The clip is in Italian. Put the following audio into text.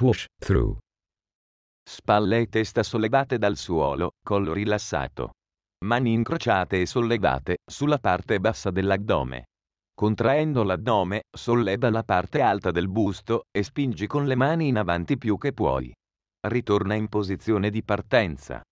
push through. Spalle e testa sollevate dal suolo, collo rilassato. Mani incrociate e sollevate sulla parte bassa dell'addome. Contraendo l'addome, solleva la parte alta del busto e spingi con le mani in avanti più che puoi. Ritorna in posizione di partenza.